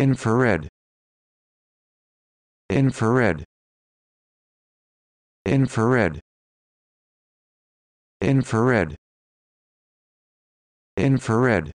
infrared infrared infrared infrared infrared